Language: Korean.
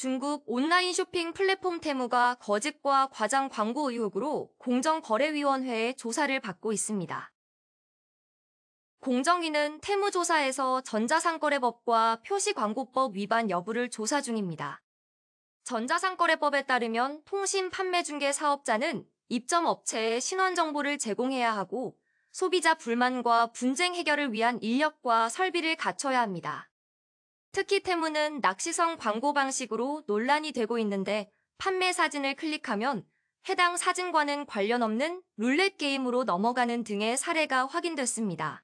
중국 온라인 쇼핑 플랫폼 테무가 거짓과 과장 광고 의혹으로 공정거래위원회의 조사를 받고 있습니다. 공정위는 테무 조사에서 전자상거래법과 표시광고법 위반 여부를 조사 중입니다. 전자상거래법에 따르면 통신 판매 중개 사업자는 입점 업체에 신원 정보를 제공해야 하고 소비자 불만과 분쟁 해결을 위한 인력과 설비를 갖춰야 합니다. 특히 테무는 낚시성 광고 방식으로 논란이 되고 있는데 판매 사진을 클릭하면 해당 사진과는 관련 없는 룰렛 게임으로 넘어가는 등의 사례가 확인됐습니다.